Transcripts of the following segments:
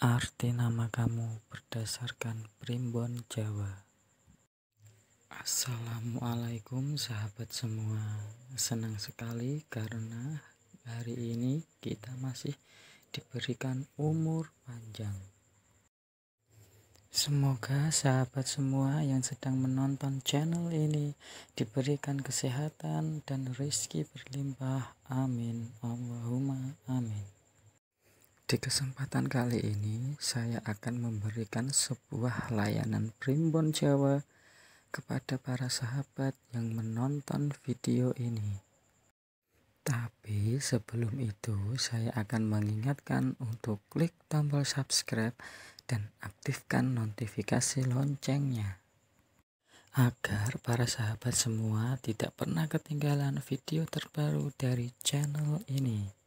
Arti nama kamu berdasarkan Primbon Jawa. Assalamualaikum sahabat semua. Senang sekali karena hari ini kita masih diberikan umur panjang. Semoga sahabat semua yang sedang menonton channel ini diberikan kesehatan dan rezeki berlimpah. Amin. Allahumma amin. Di kesempatan kali ini, saya akan memberikan sebuah layanan primbon Jawa kepada para sahabat yang menonton video ini. Tapi sebelum itu, saya akan mengingatkan untuk klik tombol subscribe dan aktifkan notifikasi loncengnya. Agar para sahabat semua tidak pernah ketinggalan video terbaru dari channel ini.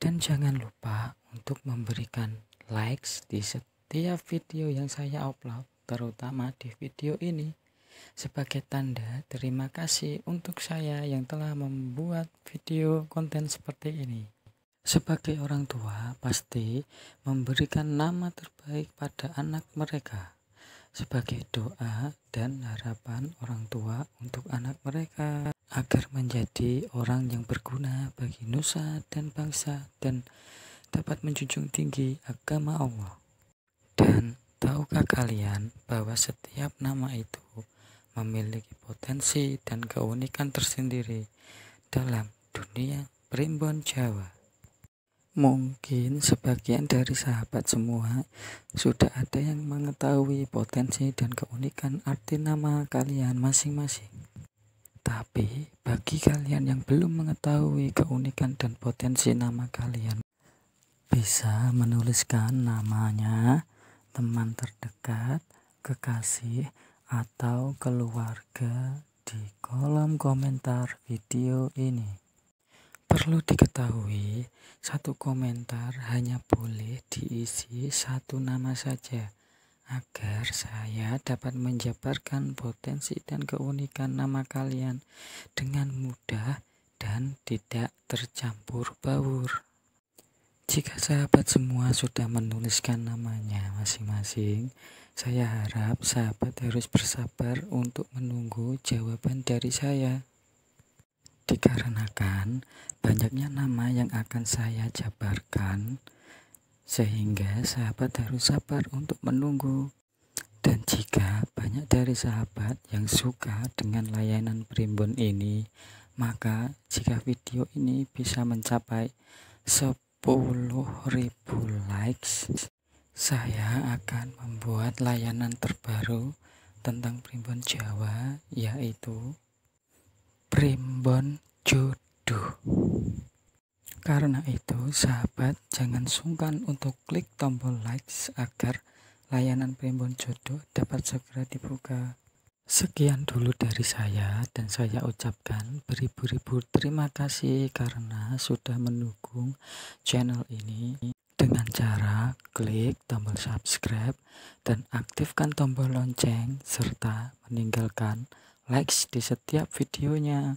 Dan jangan lupa untuk memberikan likes di setiap video yang saya upload, terutama di video ini. Sebagai tanda terima kasih untuk saya yang telah membuat video konten seperti ini. Sebagai orang tua, pasti memberikan nama terbaik pada anak mereka sebagai doa dan harapan orang tua untuk anak mereka agar menjadi orang yang berguna bagi nusa dan bangsa dan dapat menjunjung tinggi agama Allah. Dan tahukah kalian bahwa setiap nama itu memiliki potensi dan keunikan tersendiri dalam dunia primbon Jawa? Mungkin sebagian dari sahabat semua sudah ada yang mengetahui potensi dan keunikan arti nama kalian masing-masing. Tapi bagi kalian yang belum mengetahui keunikan dan potensi nama kalian, bisa menuliskan namanya, teman terdekat, kekasih, atau keluarga di kolom komentar video ini. Perlu diketahui, satu komentar hanya boleh diisi satu nama saja agar saya dapat menjabarkan potensi dan keunikan nama kalian dengan mudah dan tidak tercampur baur. Jika sahabat semua sudah menuliskan namanya masing-masing, saya harap sahabat harus bersabar untuk menunggu jawaban dari saya. Dikarenakan banyaknya nama yang akan saya jabarkan, sehingga sahabat harus sabar untuk menunggu. Dan jika banyak dari sahabat yang suka dengan layanan primbon ini, maka jika video ini bisa mencapai 10.000 likes, saya akan membuat layanan terbaru tentang primbon Jawa yaitu primbon jodoh. Karena itu, sahabat, jangan sungkan untuk klik tombol like agar layanan primbon jodoh dapat segera dibuka. Sekian dulu dari saya dan saya ucapkan beribu-ribu terima kasih karena sudah mendukung channel ini dengan cara klik tombol subscribe dan aktifkan tombol lonceng serta meninggalkan likes di setiap videonya.